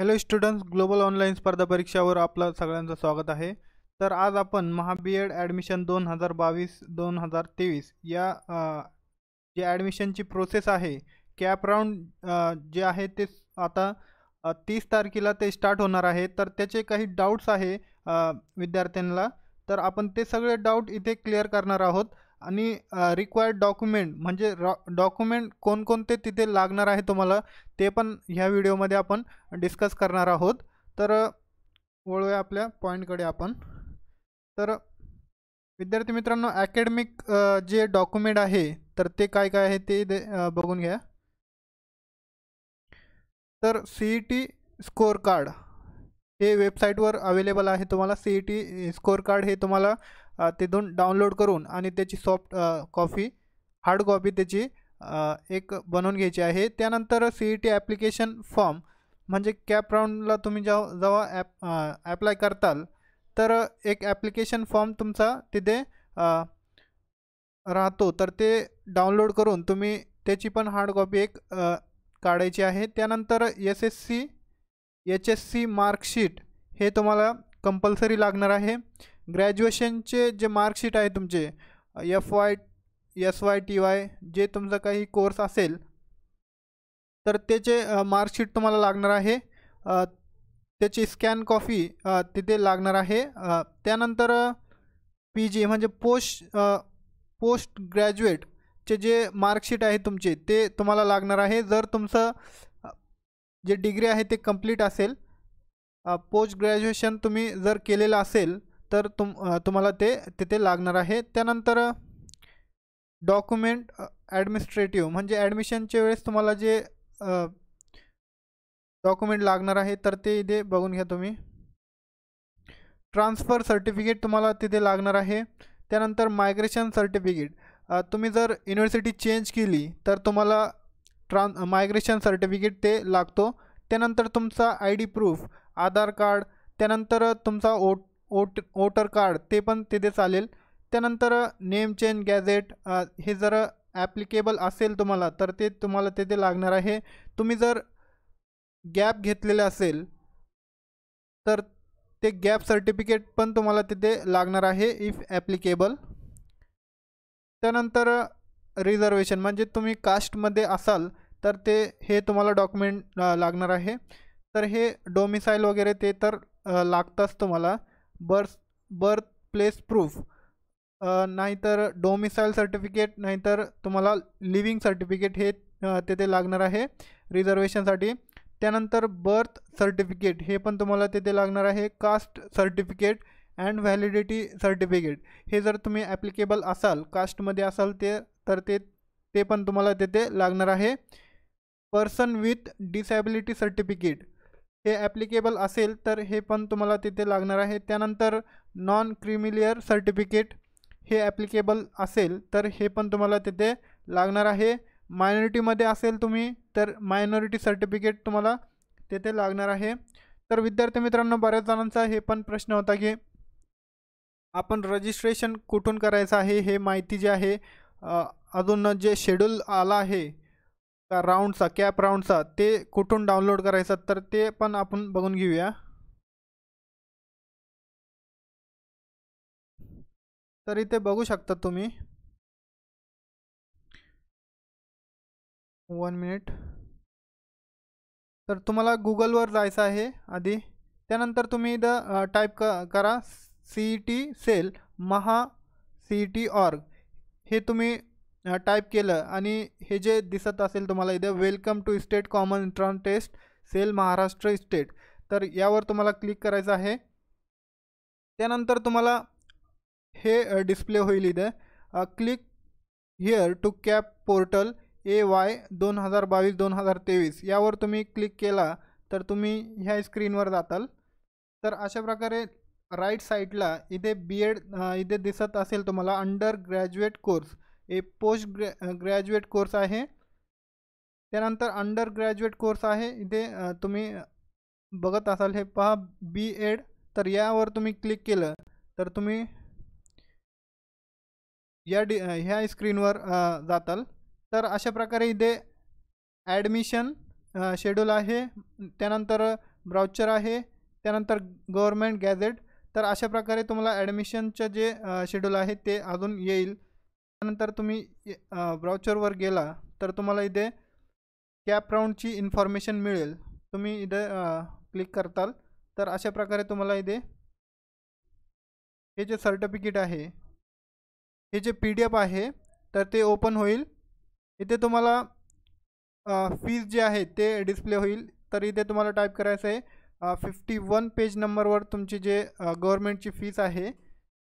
hello students global online स्पर्धा परीक्षावर आपलं सगळ्यांचं स्वागत आहे तर आज आपण महाबी एड ॲडमिशन दोन हजार बावीस दोन हजार तेवीस या जे ॲडमिशनची प्रोसेस आहे कॅप राऊंड जे आहे ते आता तीस तारखेला ते स्टार्ट होणार आहे तर त्याचे काही डाऊट्स आहे विद्यार्थ्यांना तर आपण ते सगळे डाऊट इथे क्लिअर करणार आहोत आणि रिक्वायर्ड डॉक्युमेंट म्हणजे रॉ डॉक्युमेंट कोणकोणते तिथे लागणार आहे तुम्हाला ते पण ह्या व्हिडिओमध्ये आपण डिस्कस करणार आहोत तर वळूया आपल्या पॉईंटकडे आपण तर विद्यार्थी मित्रांनो ॲकॅडमिक जे डॉक्युमेंट आहे तर ते काय काय आहे ते बघून घ्या तर C E T score card हे वेबसाईटवर अवेलेबल आहे तुम्हाला C E T score card हे तुम्हाला तिथून डाउनलोड करून आणि त्याची सॉफ्ट कॉफी हार्ड कॉपी त्याची एक बनवून घ्यायची आहे त्यानंतर C E T application form म्हणजे कॅप राऊंडला तुम्ही जेव्हा जेव्हा ॲप ॲप्लाय करताल तर एक ॲप्लिकेशन फॉर्म तुमचा तिथे राहतो तर ते डाउनलोड करून तुम्ही त्याची पण हार्ड कॉपी एक काढायची आहे त्यानंतर S S C H S C marksheet हे तुम्हाला कंपल्सरी लागणार आहे ग्रॅज्युएशनचे जे मार्कशीट आहे तुमचे F Y S Y T Y जे तुमचा काही कोर्स असेल तर त्याचे मार्कशीट तुम्हाला लागणार आहे त्याची स्कॅन कॉफी तिथे लागणार आहे त्यानंतर पी जी म्हणजे पोस्ट पोस्ट ग्रॅज्युएटचे जे मार्कशीट आहे तुमचे ते तुम्हाला लागणार आहे जर तुमचं जे डिग्री आहे ते कम्प्लीट असेल पोस्ट ग्रॅज्युएशन तुम्ही जर केलेलं असेल तर तुम तुम्हाला ते तिथे लागणार आहे त्यानंतर डॉक्युमेंट ॲडमिनिस्ट्रेटिव्ह म्हणजे ॲडमिशनच्या वेळेस तुम्हाला जे डॉक्युमेंट लागणार आहे तर ते इथे बघून घ्या तुम्ही ट्रान्सफर सर्टिफिकेट तुम्हाला तिथे लागणार आहे त्यानंतर मायग्रेशन सर्टिफिकेट तुम्ही जर युनिव्हर्सिटी चेंज केली तर तुम्हाला ट्रान मायग्रेशन सर्टिफिकेट ते लागतो त्यानंतर तुमचा I D proof Aadhaar card त्यानंतर तुमचा ओट ओट वोटर कार्ड ते पण तिथे चालेल त्यानंतर नेम चेंज गॅझेट हे जर ॲप्लिकेबल असेल तुम्हाला तर ते तुम्हाला तिथे लागणार आहे तुम्ही जर गॅप घेतलेले असेल तर ते गॅप सर्टिफिकेट पण तुम्हाला तिथे लागणार आहे इफ ॲप्लिकेबल त्यानंतर रिझर्वेशन म्हणजे तुम्ही कास्टमध्ये असाल तर ते हे तुम्हाला डॉक्युमेंट लागणार आहे तर हे डोमिसाईल वगैरे ते तर लागतंच तुम्हाला बर्थ बर्थ प्लेस प्रूफ नाहीतर डोमिसाईल सर्टिफिकेट नाहीतर तुम्हाला लिव्हिंग सर्टिफिकेट हे तेथे लागणार आहे रिझर्वेशनसाठी त्यानंतर बर्थ सर्टिफिकेट हे पण तुम्हाला तेथे लागणार आहे caste certificate and validity certificate हे जर तुम्ही ॲप्लिकेबल असाल कास्टमध्ये असाल ते तर ते ते पण तुम्हाला तेथे लागणार आहे पर्सन विथ डिसॅबिलिटी सर्टिफिकेट हे ॲप्लिकेबल असेल तर हे पण तुम्हाला तिथे लागणार आहे त्यानंतर नॉन क्रिमिलियर सर्टिफिकेट हे ॲप्लिकेबल असेल तर हे पण तुम्हाला तिथे लागणार आहे मायनॉरिटीमध्ये असेल तुम्ही तर मायनॉरिटी सर्टिफिकेट तुम्हाला तेथे लागणार आहे तर विद्यार्थी मित्रांनो बऱ्याच जणांचा हे पण प्रश्न होता की आपण रजिस्ट्रेशन कुठून करायचं आहे हे माहिती जे आहे अजून जे शेड्यूल आला आहे का राऊंडचा कॅप राऊंडचा ते कुठून डाउनलोड करायचा तर ते पण आपण बघून घेऊया तर इथे बघू शकता तुम्ही वन मिनिट तर तुम्हाला गुगलवर जायचं आहे आधी त्यानंतर तुम्ही द टाईप क करा C T cell Maha C T org हे तुम्ही टाईप केलं आणि हे जे दिसत असेल तुम्हाला इथे welcome to state common entrance test cell Maharashtra state तर यावर तुम्हाला क्लिक करायचं आहे त्यानंतर तुम्हाला हे डिस्प्ले होईल इथे click here to CAP portal A Y दोन हजार बावीस दोन हजार तेवीस यावर तुम्ही क्लिक केला तर तुम्ही ह्या स्क्रीनवर जाताल तर अशा प्रकारे राईट साईडला इथे बी एड इथे दिसत असेल तुम्हाला under graduate course a post ग्रॅ ग्रॅज्युएट कोर्स आहे त्यानंतर अंडर ग्रॅज्युएट कोर्स आहे इथे तुम्ही बघत असाल हे पहा बी एड तर यावर तुम्ही क्लिक केलं तर तुम्ही या डी ह्या स्क्रीनवर जाताल तर अशा प्रकारे इथे ॲडमिशन शेड्यूल आहे त्यानंतर ब्राउचर आहे त्यानंतर गव्हर्मेंट गॅझेट तर अशा प्रकारे तुम्हाला ॲडमिशनचं जे शेड्यूल आहे ते अजून येईल त्यानंतर तुम्ही ब्राउचरवर गेला तर तुम्हाला इथे कॅप राऊंडची इन्फॉर्मेशन मिळेल तुम्ही इथे क्लिक करताल तर अशा प्रकारे तुम्हाला इथे हे जे सर्टिफिकेट आहे हे जे पी डी एफ आहे तर ते ओपन होईल इथे तुम्हाला फीज जे आहे ते डिस्प्ले होईल तर इथे तुम्हाला टाईप करायचं आहे फिफ्टी वन पेज नंबरवर तुमची जे गव्हर्मेंटची फीज आहे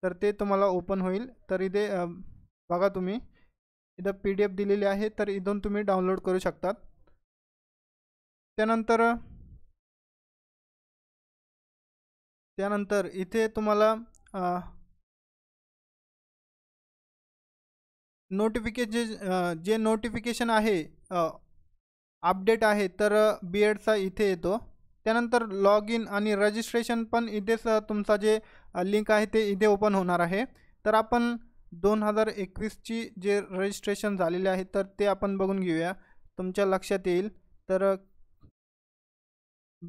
तर ते तुम्हाला ओपन होईल तर इथे बघा तुम्ही इथं पी डी एफ दिलेली आहे तर इथून तुम्ही डाउनलोड करू शकतात त्यानंतर त्यानंतर इथे तुम्हाला नोटिफिकेशन जे नोटिफिकेशन आहे अपडेट आहे तर बी एडचा इथे येतो त्यानंतर लॉग इन आणि रजिस्ट्रेशन पण इथेच तुमचा जे लिंक आहे ते इथे ओपन होणार आहे तर आपण दोन हजार एकवीसची जे रजिस्ट्रेशन झालेले आहे तर ते आपण बघून घेऊया तुमच्या लक्षात येईल तर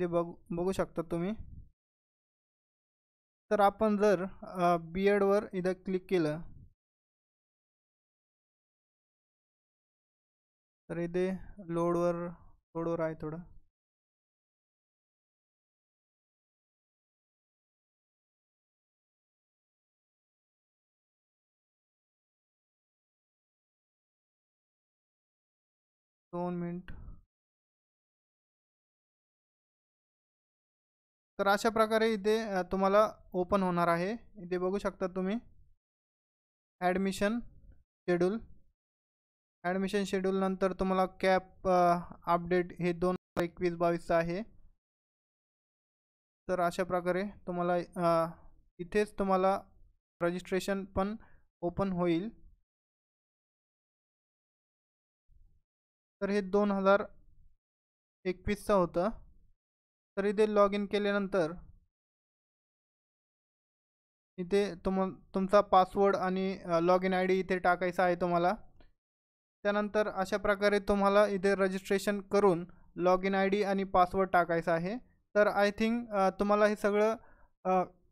ते बघू बघू शकता तुम्ही तर आपण जर बी एडवर इथं क्लिक केलं तर इथे लोडवर लोडवर आहे थोडं दोन मिनिट तर अशा प्रकारे इथे तुम्हाला ओपन होणार आहे इथे बघू शकता तुम्ही ॲडमिशन शेड्यूल ॲडमिशन शेड्यूलनंतर तुम्हाला कॅप अपडेट हे दोन एकवीस बावीसचं आहे तर अशा प्रकारे तुम्हाला इथेच तुम्हाला रजिस्ट्रेशन पण ओपन होईल तर हे दोन हजार एकवीसचं होतं तर इथे लॉग इन केल्यानंतर इथे तुम तुमचा पासवर्ड आणि लॉग इन आय डी इथे टाकायचा आहे तुम्हाला त्यानंतर अशा प्रकारे तुम्हाला इथे रजिस्ट्रेशन करून लॉग इन आय डी आणि पासवर्ड टाकायचा आहे तर आय थिंक तुम्हाला हे सगळं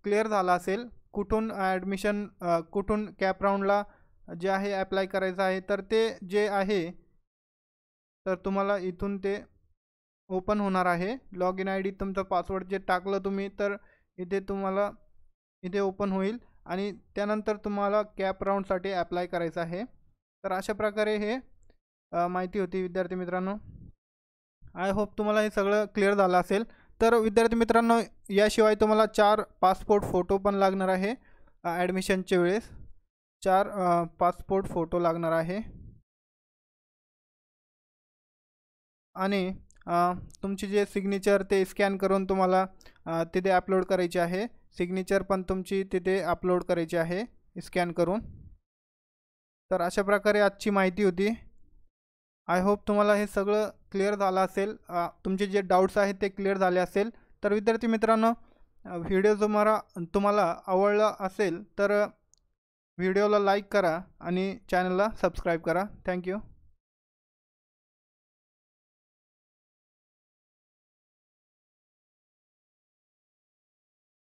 क्लिअर झालं असेल कुठून ॲडमिशन कुठून कॅप राऊंडला जे आहे ॲप्लाय करायचं आहे तर ते जे आहे तर तुम्हाला इथून ते ओपन होणार आहे लॉग इन आय डी तुमचा पासवर्ड जे टाकलं तुम्ही तर इथे तुम्हाला इथे ओपन होईल आणि त्यानंतर तुम्हाला कॅप राऊंडसाठी ॲप्लाय करायचं आहे तर अशा प्रकारे हे माहिती होती विद्यार्थी मित्रांनो आय होप तुम्हाला हे सगळं क्लिअर झालं असेल तर विद्यार्थी मित्रांनो याशिवाय तुम्हाला चार पासपोर्ट फोटो पण लागणार आहे ॲडमिशनच्या वेळेस चार पासपोर्ट फोटो लागणार आहे आणि तुमचे जे सिग्नेचर ते स्कॅन करून तुम्हाला तिथे अपलोड करायचे आहे सिग्नेचर पण तुमची तिथे अपलोड करायची आहे स्कॅन करून तर अशा प्रकारे आजची माहिती होती आय होप तुम्हाला हे सगळं क्लिअर झालं असेल तुमचे जे डाऊट्स आहेत ते क्लिअर झाले असेल तर विद्यार्थी मित्रांनो व्हिडिओ तुम्हाला तुम्हाला आवडला असेल तर व्हिडिओला लाईक करा आणि चॅनलला सबस्क्राईब करा थँक्यू